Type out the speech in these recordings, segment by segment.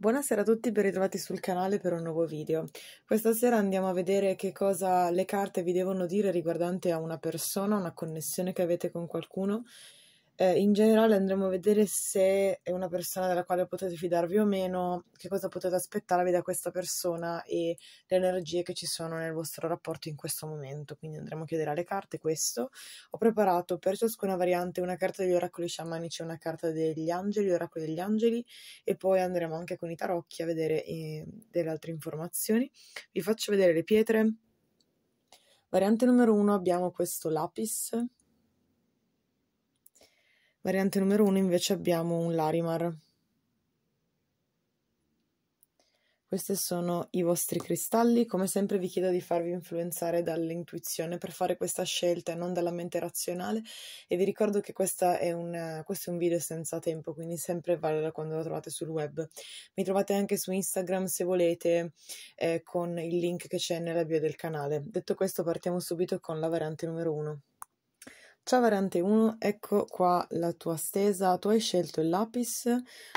Buonasera a tutti, ben ritrovati sul canale per un nuovo video. Questa sera andiamo a vedere che cosa le carte vi devono dire riguardante a una persona, una connessione che avete con qualcuno eh, in generale andremo a vedere se è una persona della quale potete fidarvi o meno, che cosa potete aspettarvi da questa persona e le energie che ci sono nel vostro rapporto in questo momento. Quindi andremo a chiedere alle carte questo. Ho preparato per ciascuna variante una carta degli oracoli sciamanici e una carta degli angeli, oracoli degli angeli, e poi andremo anche con i tarocchi a vedere eh, delle altre informazioni. Vi faccio vedere le pietre. Variante numero 1 abbiamo questo lapis Variante numero 1 invece abbiamo un Larimar. Questi sono i vostri cristalli, come sempre vi chiedo di farvi influenzare dall'intuizione per fare questa scelta e non dalla mente razionale e vi ricordo che è un, questo è un video senza tempo, quindi sempre valido quando lo trovate sul web. Mi trovate anche su Instagram se volete eh, con il link che c'è nella bio del canale. Detto questo partiamo subito con la variante numero 1. Ciao Variante 1, ecco qua la tua stesa, tu hai scelto il lapis,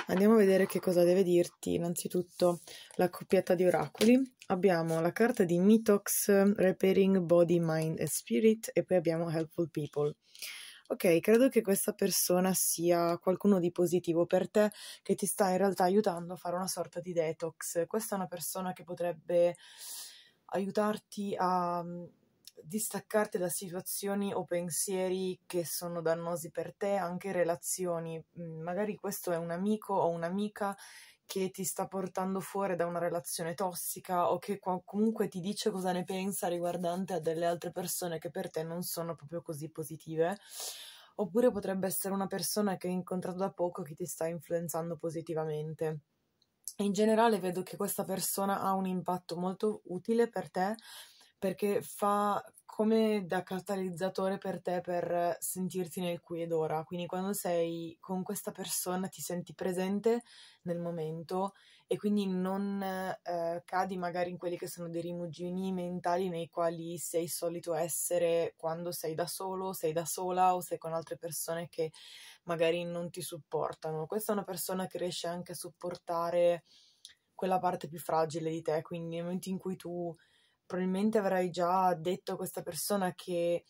andiamo a vedere che cosa deve dirti innanzitutto la coppietta di oracoli, abbiamo la carta di Mitox, Repairing Body, Mind and Spirit e poi abbiamo Helpful People. Ok, credo che questa persona sia qualcuno di positivo per te che ti sta in realtà aiutando a fare una sorta di detox. Questa è una persona che potrebbe aiutarti a distaccarti da situazioni o pensieri che sono dannosi per te, anche relazioni. Mm, magari questo è un amico o un'amica che ti sta portando fuori da una relazione tossica o che comunque ti dice cosa ne pensa riguardante a delle altre persone che per te non sono proprio così positive. Oppure potrebbe essere una persona che hai incontrato da poco che ti sta influenzando positivamente. In generale vedo che questa persona ha un impatto molto utile per te, perché fa come da catalizzatore per te per sentirti nel qui ed ora. Quindi quando sei con questa persona ti senti presente nel momento e quindi non eh, cadi magari in quelli che sono dei rimugini mentali nei quali sei solito essere quando sei da solo, sei da sola o sei con altre persone che magari non ti supportano. Questa è una persona che riesce anche a supportare quella parte più fragile di te, quindi nel momento in cui tu probabilmente avrai già detto a questa persona che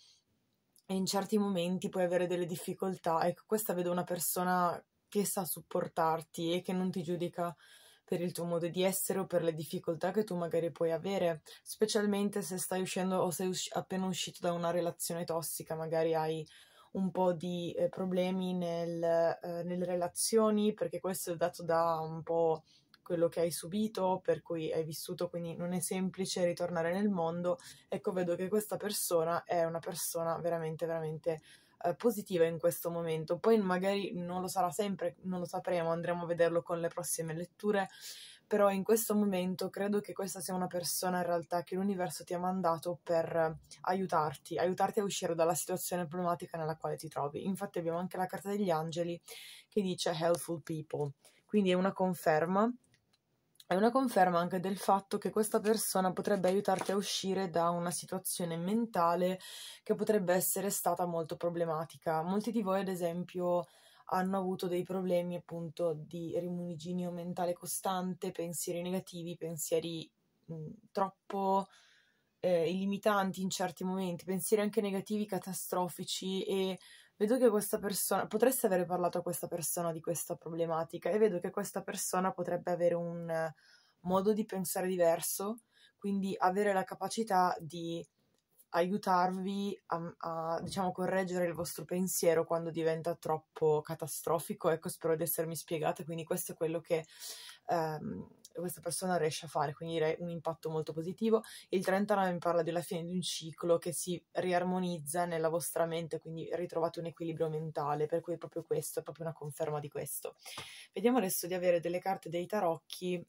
in certi momenti puoi avere delle difficoltà. Ecco, questa vedo una persona che sa supportarti e che non ti giudica per il tuo modo di essere o per le difficoltà che tu magari puoi avere, specialmente se stai uscendo o sei usci- appena uscito da una relazione tossica, magari hai un po' di eh, problemi nel, eh, nelle relazioni, perché questo è dato da un po' quello che hai subito, per cui hai vissuto, quindi non è semplice ritornare nel mondo. Ecco, vedo che questa persona è una persona veramente, veramente eh, positiva in questo momento. Poi magari non lo sarà sempre, non lo sapremo, andremo a vederlo con le prossime letture però in questo momento credo che questa sia una persona in realtà che l'universo ti ha mandato per aiutarti, aiutarti a uscire dalla situazione problematica nella quale ti trovi. Infatti abbiamo anche la carta degli angeli che dice helpful people, quindi è una conferma è una conferma anche del fatto che questa persona potrebbe aiutarti a uscire da una situazione mentale che potrebbe essere stata molto problematica. Molti di voi, ad esempio, hanno avuto dei problemi appunto di rimuniginio mentale costante, pensieri negativi, pensieri mh, mhmm, troppo eh, illimitanti in certi momenti, pensieri anche negativi, catastrofici e vedo che questa persona potreste aver parlato a questa persona di questa problematica e vedo che questa persona potrebbe avere un eh, modo di pensare diverso, quindi avere la capacità di aiutarvi a, a diciamo, correggere il vostro pensiero quando diventa troppo catastrofico. Ecco, spero di essermi spiegata, quindi questo è quello che ehm, questa persona riesce a fare, quindi un impatto molto positivo. Il 39 mi parla della fine di un ciclo che si riarmonizza nella vostra mente, quindi ritrovate un equilibrio mentale, per cui è proprio questo, è proprio una conferma di questo. Vediamo adesso di avere delle carte dei tarocchi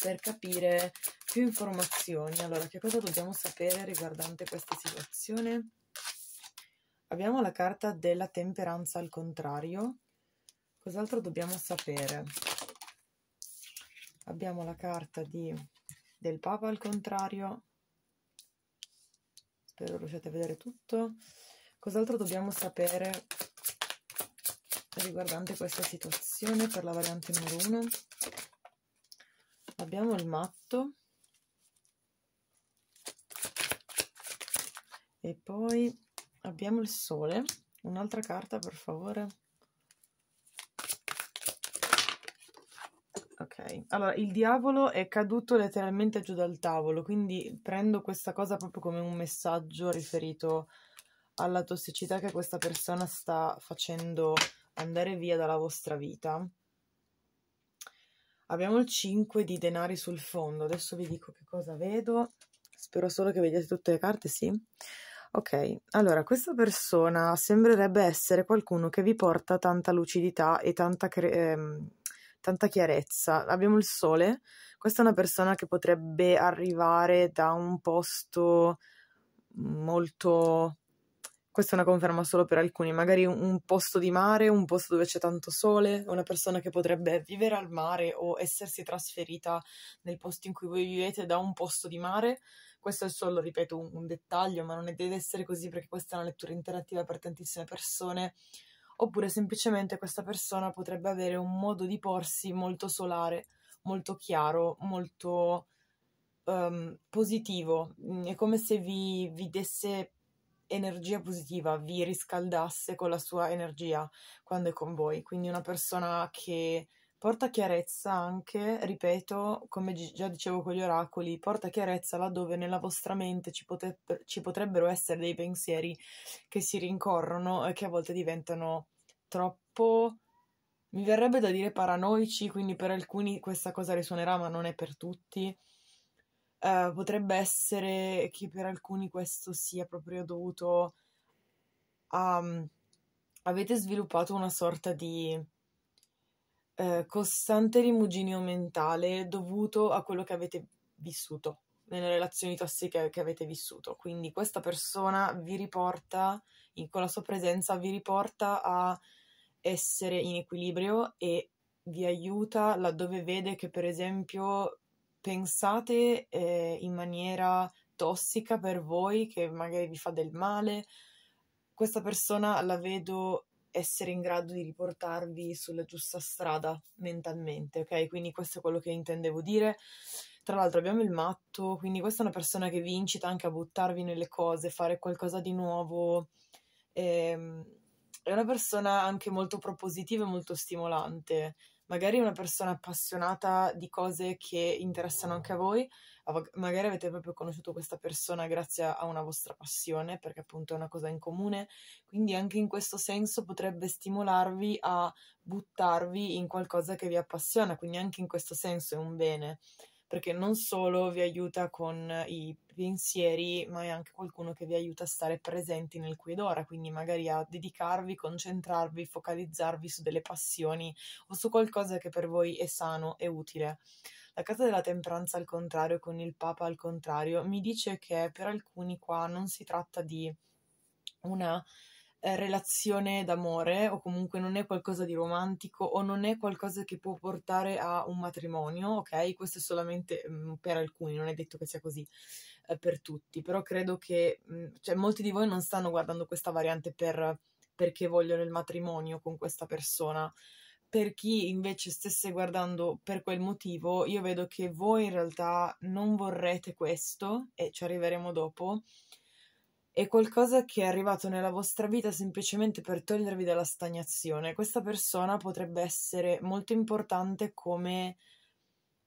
per capire più informazioni. Allora, che cosa dobbiamo sapere riguardante questa situazione? Abbiamo la carta della temperanza al contrario. Cos'altro dobbiamo sapere? abbiamo la carta di, del Papa al contrario, spero riusciate a vedere tutto. Cos'altro dobbiamo sapere riguardante questa situazione per la variante numero 1? Abbiamo il matto e poi abbiamo il sole. Un'altra carta, per favore. allora il diavolo è caduto letteralmente giù dal tavolo, quindi prendo questa cosa proprio come un messaggio riferito alla tossicità che questa persona sta facendo andare via dalla vostra vita. Abbiamo il 5 di denari sul fondo, adesso vi dico che cosa vedo, spero solo che vediate tutte le carte, sì. Ok, allora questa persona sembrerebbe essere qualcuno che vi porta tanta lucidità e tanta... Cre- ehm, tanta chiarezza. Abbiamo il sole, questa è una persona che potrebbe arrivare da un posto molto... Questa è una conferma solo per alcuni, magari un posto di mare, un posto dove c'è tanto sole, una persona che potrebbe vivere al mare o essersi trasferita nel posto in cui voi vivete da un posto di mare. Questo è solo, ripeto, un, un dettaglio, ma non deve essere così perché questa è una lettura interattiva per tantissime persone oppure semplicemente questa persona potrebbe avere un modo di porsi molto solare, molto chiaro, molto um, positivo. Mm, è come se vi, vi desse energia positiva, vi riscaldasse con la sua energia quando è con voi. Quindi una persona che porta chiarezza anche, ripeto, come già dicevo con gli oracoli, porta chiarezza laddove nella vostra mente ci, pote- ci potrebbero essere dei pensieri che si rincorrono e che a volte diventano troppo, mi verrebbe da dire paranoici, quindi per alcuni questa cosa risuonerà, ma non è per tutti. Uh, potrebbe essere che per alcuni questo sia proprio dovuto a... Mm, avete sviluppato una sorta di eh, costante rimuginio mentale dovuto a quello che avete vissuto, nelle relazioni tossiche che avete vissuto. Quindi questa persona vi riporta, in, con la sua presenza, vi riporta a essere in equilibrio e vi aiuta laddove vede che, per esempio, pensate eh, in maniera tossica per voi, che magari vi fa del male. Questa persona la vedo essere in grado di riportarvi sulla giusta strada mentalmente, ok? Quindi questo è quello che intendevo dire. Tra l'altro abbiamo il matto, quindi questa è una persona che vi incita anche a buttarvi nelle cose, fare qualcosa di nuovo. Ehm, è una persona anche molto propositiva e molto stimolante. Magari è una persona appassionata di cose che interessano anche a voi, magari avete proprio conosciuto questa persona grazie a una vostra passione, perché appunto è una cosa in comune, quindi anche in questo senso potrebbe stimolarvi a buttarvi in qualcosa che vi appassiona, quindi anche in questo senso è un bene, perché non solo vi aiuta con i pensieri, ma è anche qualcuno che vi aiuta a stare presenti nel qui ed ora, quindi magari a dedicarvi, concentrarvi, focalizzarvi su delle passioni o su qualcosa che per voi è sano e utile. La Casa della Temperanza al contrario con il Papa al contrario mi dice che per alcuni qua non si tratta di una eh, relazione d'amore o comunque non è qualcosa di romantico o non è qualcosa che può portare a un matrimonio, ok? Questo è solamente mm, per alcuni, non è detto che sia così eh, per tutti, però credo che mm, cioè, molti di voi non stanno guardando questa variante per perché vogliono il matrimonio con questa persona, per chi invece stesse guardando per quel motivo, io vedo che voi in realtà non vorrete questo, e ci arriveremo dopo, è qualcosa che è arrivato nella vostra vita semplicemente per togliervi dalla stagnazione. Questa persona potrebbe essere molto importante come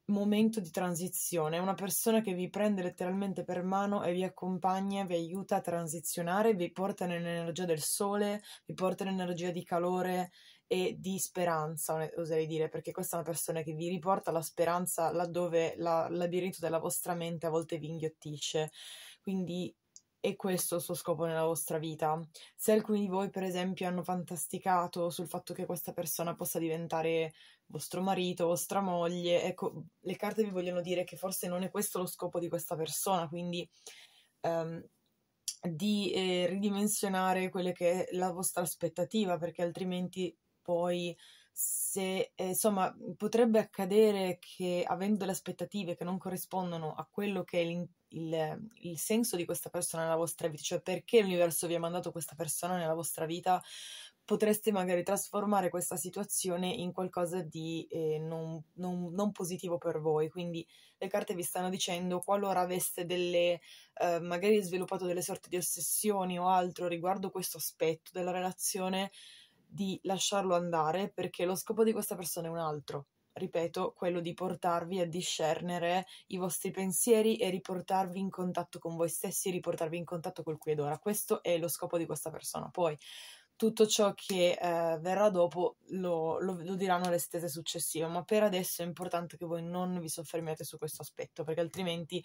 momento di transizione, una persona che vi prende letteralmente per mano e vi accompagna, vi aiuta a transizionare, vi porta nell'energia del sole, vi porta nell'energia di calore e di speranza, oserei dire, perché questa è una persona che vi riporta la speranza laddove la, labirinto della vostra mente a volte vi inghiottisce. Quindi è questo il suo scopo nella vostra vita. Se alcuni di voi, per esempio, hanno fantasticato sul fatto che questa persona possa diventare vostro marito, vostra moglie, ecco, le carte vi vogliono dire che forse non è questo lo scopo di questa persona, quindi um, di eh, ridimensionare quella che è la vostra aspettativa, perché altrimenti poi se eh, insomma potrebbe accadere che avendo delle aspettative che non corrispondono a quello che è il, il, senso di questa persona nella vostra vita, cioè perché l'universo vi ha mandato questa persona nella vostra vita, potreste magari trasformare questa situazione in qualcosa di eh, non, non, non, positivo per voi. Quindi le carte vi stanno dicendo qualora aveste delle, eh, magari sviluppato delle sorte di ossessioni o altro riguardo questo aspetto della relazione, di lasciarlo andare perché lo scopo di questa persona è un altro. Ripeto, quello di portarvi a discernere i vostri pensieri e riportarvi in contatto con voi stessi, riportarvi in contatto col qui ed ora. Questo è lo scopo di questa persona. Poi tutto ciò che eh, verrà dopo lo, lo, lo, diranno le stese successive, ma per adesso è importante che voi non vi soffermiate su questo aspetto perché altrimenti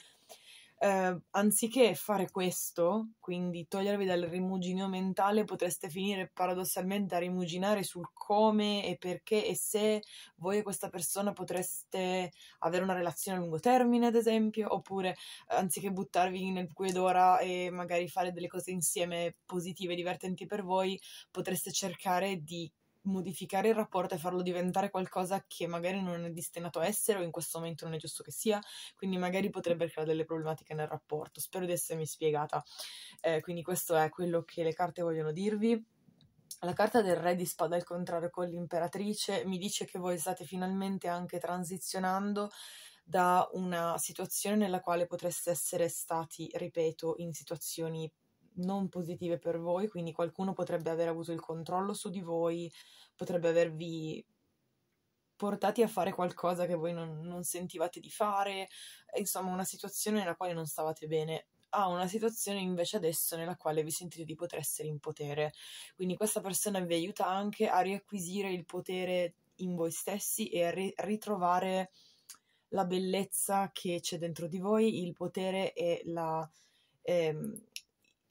eh, anziché fare questo, quindi togliervi dal rimuginio mentale, potreste finire paradossalmente a rimuginare sul come e perché e se voi e questa persona potreste avere una relazione a lungo termine, ad esempio, oppure eh, anziché buttarvi nel cuore d'ora e magari fare delle cose insieme positive, e divertenti per voi, potreste cercare di modificare il rapporto e farlo diventare qualcosa che magari non è destinato a essere o in questo momento non è giusto che sia, quindi magari potrebbe creare delle problematiche nel rapporto. Spero di essermi spiegata. Eh, quindi questo è quello che le carte vogliono dirvi. La carta del re di spada al contrario con l'imperatrice mi dice che voi state finalmente anche transizionando da una situazione nella quale potreste essere stati, ripeto, in situazioni non positive per voi, quindi qualcuno potrebbe aver avuto il controllo su di voi, potrebbe avervi portati a fare qualcosa che voi non, non sentivate di fare, insomma una situazione nella quale non stavate bene a ah, una situazione invece adesso nella quale vi sentite di poter essere in potere. Quindi questa persona vi aiuta anche a riacquisire il potere in voi stessi e a ri- ritrovare la bellezza che c'è dentro di voi, il potere e la, ehm,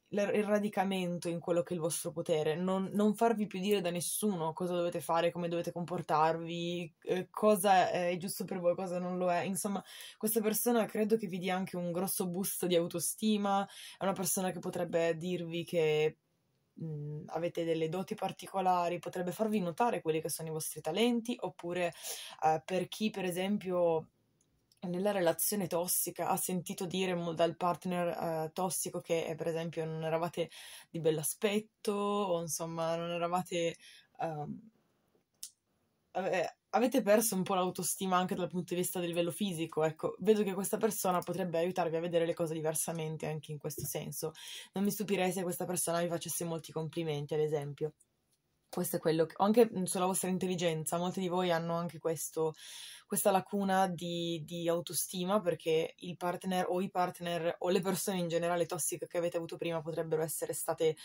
il radicamento in quello che è il vostro potere, non, non, farvi più dire da nessuno cosa dovete fare, come dovete comportarvi, eh, cosa è giusto per voi, cosa non lo è. Insomma, questa persona credo che vi dia anche un grosso boost di autostima, è una persona che potrebbe dirvi che mh, avete delle doti particolari, potrebbe farvi notare quelli che sono i vostri talenti, oppure eh, per chi per esempio nella relazione tossica ha sentito dire dal partner eh, tossico che eh, per esempio non eravate di bell'aspetto o insomma non eravate um, avete perso un po' l'autostima anche dal punto di vista del livello fisico, ecco, vedo che questa persona potrebbe aiutarvi a vedere le cose diversamente anche in questo senso. Non mi stupirei se questa persona vi facesse molti complimenti, ad esempio questo è quello che, anche mhmm, sulla vostra intelligenza, molti di voi hanno anche questo, questa lacuna di, di, autostima perché il partner o i partner o le persone in generale tossiche che avete avuto prima potrebbero essere state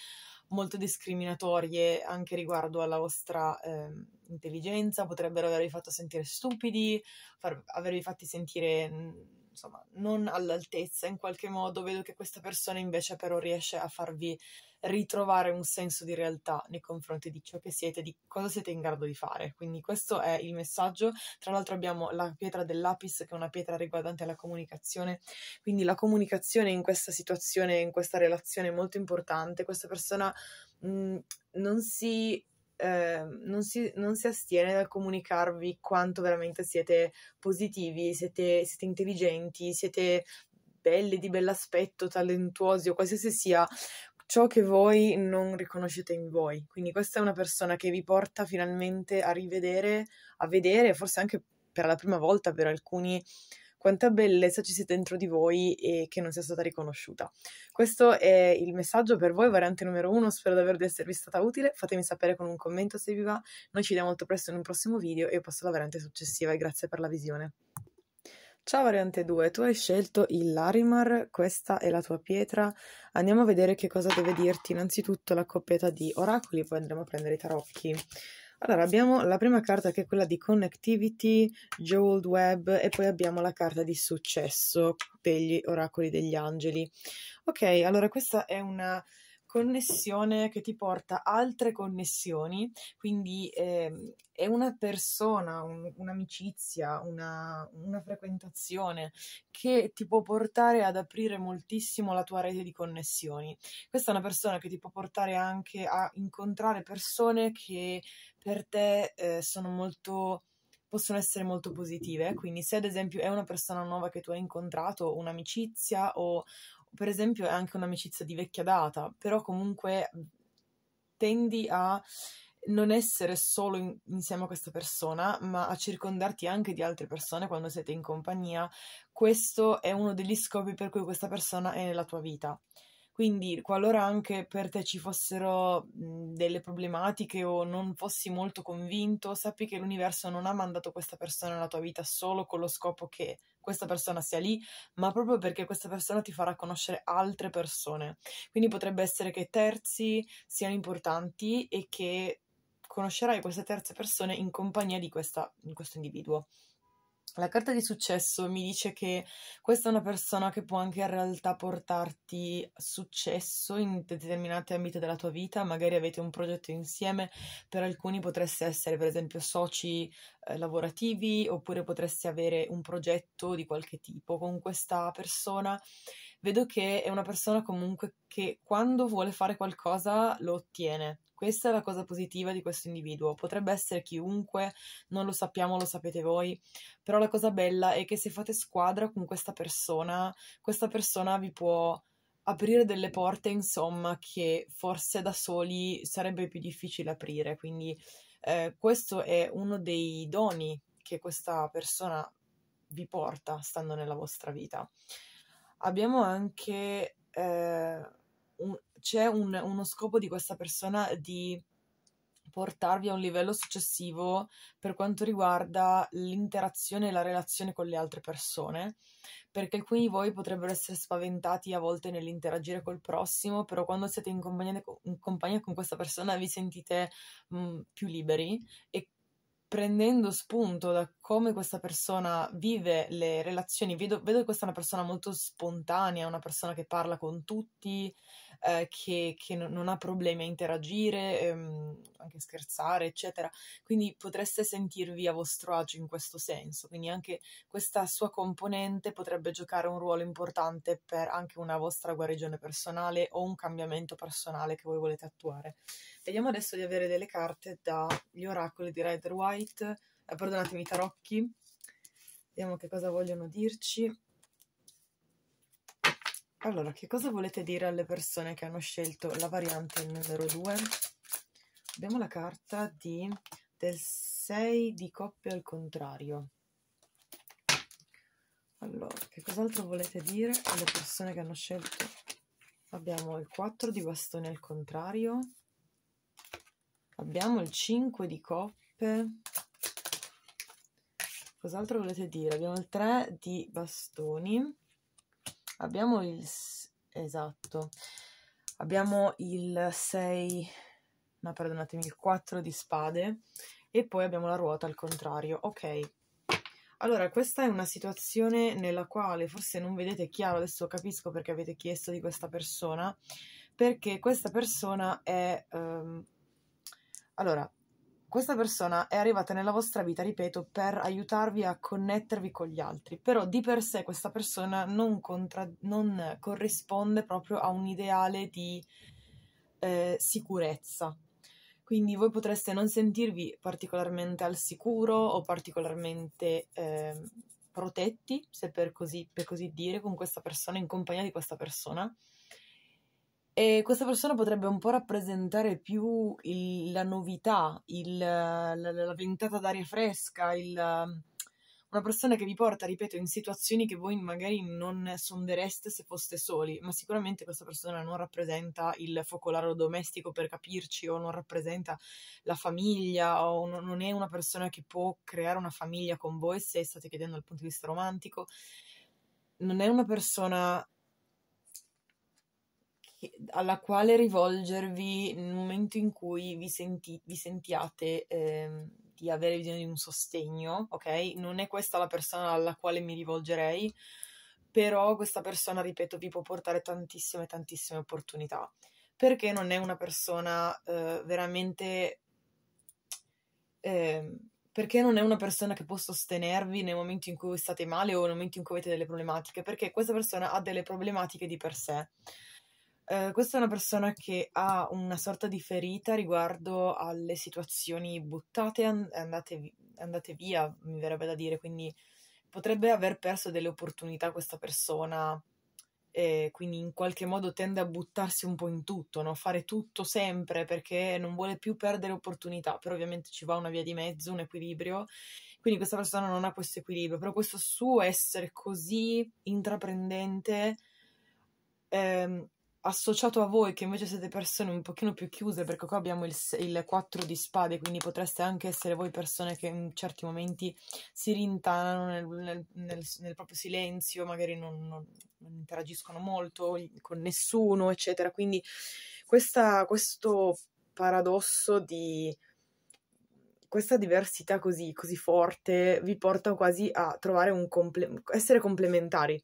molto discriminatorie anche riguardo alla vostra eh, intelligenza, potrebbero avervi fatto sentire stupidi, far, avervi fatti sentire mhmm, insomma non all'altezza in qualche modo, vedo che questa persona invece però riesce a farvi ritrovare un senso di realtà nei confronti di ciò che siete, di cosa siete in grado di fare. Quindi questo è il messaggio. Tra l'altro abbiamo la pietra del lapis, che è una pietra riguardante la comunicazione, quindi la comunicazione in questa situazione, in questa relazione è molto importante. Questa persona mh, mm, non si eh, non, si, non, si, astiene dal comunicarvi quanto veramente siete positivi, siete, siete intelligenti, siete belli, di bell'aspetto, talentuosi o qualsiasi sia ciò che voi non riconoscete in voi. Quindi questa è una persona che vi porta finalmente a rivedere, a vedere, forse anche per la prima volta per alcuni, quanta bellezza ci sia dentro di voi e che non sia stata riconosciuta. Questo è il messaggio per voi, variante numero uno, spero davvero di esservi stata utile, fatemi sapere con un commento se vi va, noi ci vediamo molto presto in un prossimo video e io passo alla variante successiva e grazie per la visione. Ciao Variante 2, tu hai scelto il Larimar, questa è la tua pietra. Andiamo a vedere che cosa deve dirti innanzitutto la coppetta di oracoli, poi andremo a prendere i tarocchi. Allora, abbiamo la prima carta che è quella di Connectivity, Jeweled Web e poi abbiamo la carta di successo degli oracoli degli angeli. Ok, allora questa è una connessione che ti porta altre connessioni, quindi eh, è una persona, un, un'amicizia, una, una, frequentazione che ti può portare ad aprire moltissimo la tua rete di connessioni. Questa è una persona che ti può portare anche a incontrare persone che per te eh, sono molto possono essere molto positive. Quindi, se ad esempio è una persona nuova che tu hai incontrato, un'amicizia o per esempio, è anche un'amicizia di vecchia data, però comunque tendi a non essere solo in, insieme a questa persona, ma a circondarti anche di altre persone quando siete in compagnia. Questo è uno degli scopi per cui questa persona è nella tua vita. Quindi, qualora anche per te ci fossero delle problematiche o non fossi molto convinto, sappi che l'universo non ha mandato questa persona nella tua vita solo con lo scopo che questa persona sia lì, ma proprio perché questa persona ti farà conoscere altre persone. Quindi potrebbe essere che terzi siano importanti e che conoscerai queste terze persone in compagnia di, questa, di questo individuo. La carta di successo mi dice che questa è una persona che può anche in realtà portarti successo in determinati ambiti della tua vita, magari avete un progetto insieme, per alcuni potreste essere per esempio soci eh, lavorativi oppure potreste avere un progetto di qualche tipo con questa persona. Vedo che è una persona comunque che quando vuole fare qualcosa lo ottiene questa è la cosa positiva di questo individuo. Potrebbe essere chiunque, non lo sappiamo, lo sapete voi, però la cosa bella è che se fate squadra con questa persona, questa persona vi può aprire delle porte, insomma, che forse da soli sarebbe più difficile aprire. Quindi eh, questo è uno dei doni che questa persona vi porta stando nella vostra vita. Abbiamo anche eh, un, c'è un, uno scopo di questa persona di portarvi a un livello successivo per quanto riguarda l'interazione e la relazione con le altre persone, perché alcuni di voi potrebbero essere spaventati a volte nell'interagire col prossimo, però quando siete in compagnia, in compagnia con questa persona vi sentite mh, più liberi e prendendo spunto da come questa persona vive le relazioni, vedo, vedo, che questa è una persona molto spontanea, una persona che parla con tutti, eh, che, che non, ha problemi a interagire, ehm, anche scherzare, eccetera. Quindi potreste sentirvi a vostro agio in questo senso. Quindi anche questa sua componente potrebbe giocare un ruolo importante per anche una vostra guarigione personale o un cambiamento personale che voi volete attuare. Vediamo adesso di avere delle carte dagli oracoli di Rider White, eh, perdonatemi, tarocchi. Vediamo che cosa vogliono dirci. Allora, che cosa volete dire alle persone che hanno scelto la variante numero 2? Abbiamo la carta di, del 6 di coppia al contrario. Allora, che cos'altro volete dire alle persone che hanno scelto? Abbiamo il 4 di bastone al contrario, abbiamo il 5 di coppe cos'altro volete dire abbiamo il 3 di bastoni abbiamo il esatto abbiamo il 6 no perdonatemi il 4 di spade e poi abbiamo la ruota al contrario ok allora, questa è una situazione nella quale forse non vedete chiaro, adesso capisco perché avete chiesto di questa persona, perché questa persona è um, allora, questa persona è arrivata nella vostra vita, ripeto, per aiutarvi a connettervi con gli altri, però di per sé questa persona non, contra- non corrisponde proprio a un ideale di eh, sicurezza. Quindi voi potreste non sentirvi particolarmente al sicuro o particolarmente eh, protetti, se per così, per così dire, con questa persona, in compagnia di questa persona e questa persona potrebbe un po' rappresentare più il, la novità, il, la, la, ventata d'aria fresca, il, una persona che vi porta, ripeto, in situazioni che voi magari non sondereste se foste soli, ma sicuramente questa persona non rappresenta il focolaro domestico per capirci o non rappresenta la famiglia o non è una persona che può creare una famiglia con voi se state chiedendo dal punto di vista romantico. Non è una persona alla quale rivolgervi nel momento in cui vi, senti, vi sentiate eh, di avere bisogno di un sostegno, ok? Non è questa la persona alla quale mi rivolgerei, però questa persona, ripeto, vi può portare tantissime, tantissime opportunità, perché non è una persona eh, veramente... Eh, perché non è una persona che può sostenervi nel momento in cui state male o nel momento in cui avete delle problematiche, perché questa persona ha delle problematiche di per sé. Eh, questa è una persona che ha una sorta di ferita riguardo alle situazioni buttate e andate, andate, via, mi verrebbe da dire, quindi potrebbe aver perso delle opportunità questa persona e quindi in qualche modo tende a buttarsi un po' in tutto, no? fare tutto sempre perché non vuole più perdere opportunità, però ovviamente ci va una via di mezzo, un equilibrio, quindi questa persona non ha questo equilibrio, però questo suo essere così intraprendente ehm, associato a voi che invece siete persone un pochino più chiuse perché qua abbiamo il, il 4 di spade quindi potreste anche essere voi persone che in certi momenti si rintanano nel, nel, nel, nel proprio silenzio magari non, non, non, interagiscono molto con nessuno eccetera quindi questa, questo paradosso di questa diversità così, così forte vi porta quasi a trovare un comple- essere complementari.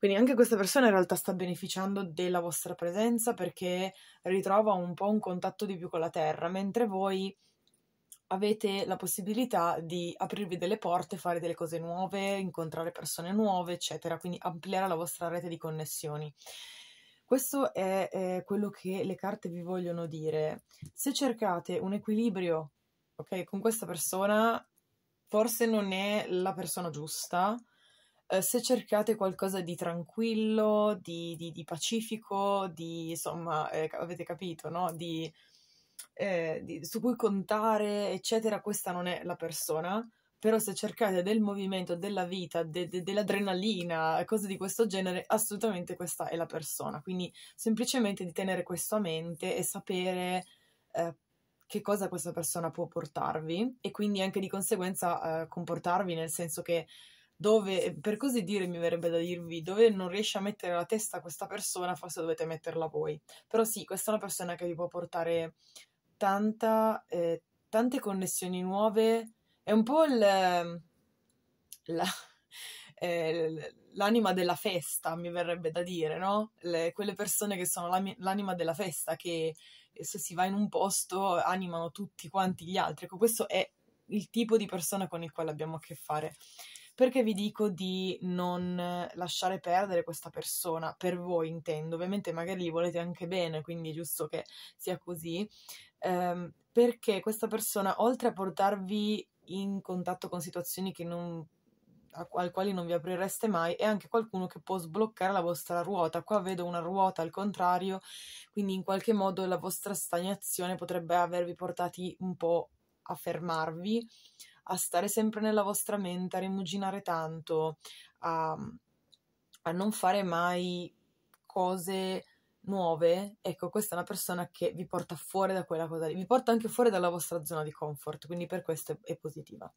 Quindi anche questa persona in realtà sta beneficiando della vostra presenza perché ritrova un po' un contatto di più con la terra, mentre voi avete la possibilità di aprirvi delle porte, fare delle cose nuove, incontrare persone nuove, eccetera, quindi ampliare la vostra rete di connessioni. Questo è eh, quello che le carte vi vogliono dire. Se cercate un equilibrio ok, con questa persona forse non è la persona giusta. Eh, se cercate qualcosa di tranquillo, di, di, di pacifico, di insomma, eh, avete capito, no? Di, eh, di, su cui contare, eccetera, questa non è la persona. Però se cercate del movimento, della vita, de, de, dell'adrenalina, cose di questo genere, assolutamente questa è la persona. Quindi semplicemente di tenere questo a mente e sapere eh, che cosa questa persona può portarvi e quindi anche di conseguenza eh, comportarvi nel senso che dove, per così dire, mi verrebbe da dirvi, dove non riesce a mettere la testa questa persona, forse dovete metterla voi. Però sì, questa è una persona che vi può portare tanta, eh, tante connessioni nuove. È un po' il, la, eh, l'anima della festa, mi verrebbe da dire, no? Le, quelle persone che sono l'anima della festa, che se si va in un posto animano tutti quanti gli altri. Ecco, questo è il tipo di persona con il quale abbiamo a che fare. Perché vi dico di non lasciare perdere questa persona? Per voi intendo, ovviamente magari gli volete anche bene, quindi è giusto che sia così. Ehm, perché questa persona, oltre a portarvi in contatto con situazioni che non al quali non vi aprireste mai e anche qualcuno che può sbloccare la vostra ruota. Qua vedo una ruota al contrario, quindi in qualche modo la vostra stagnazione potrebbe avervi portati un po' a fermarvi, a stare sempre nella vostra mente, a rimuginare tanto, a, a non fare mai cose nuove, ecco, questa è una persona che vi porta fuori da quella cosa lì, vi porta anche fuori dalla vostra zona di comfort, quindi per questo è, è positiva.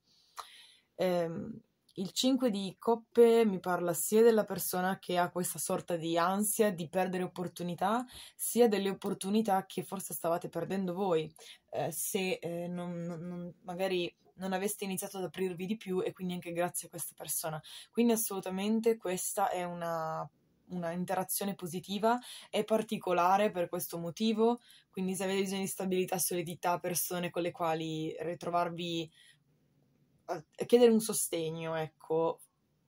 Ehm, il 5 di coppe mi parla sia della persona che ha questa sorta di ansia di perdere opportunità, sia delle opportunità che forse stavate perdendo voi, eh, se eh, non, non, magari non aveste iniziato ad aprirvi di più e quindi anche grazie a questa persona. Quindi assolutamente questa è una una interazione positiva è particolare per questo motivo, quindi se avete bisogno di stabilità, solidità, persone con le quali ritrovarvi chiedere un sostegno, ecco,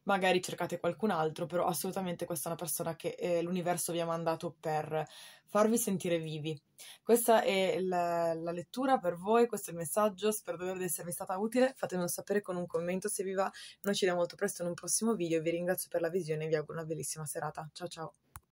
magari cercate qualcun altro, però assolutamente questa è una persona che eh, l'universo vi ha mandato per farvi sentire vivi. Questa è la, la, lettura per voi, questo è il messaggio, spero di esservi stata utile, fatemelo sapere con un commento se vi va, noi ci vediamo molto presto in un prossimo video, vi ringrazio per la visione e vi auguro una bellissima serata, ciao ciao!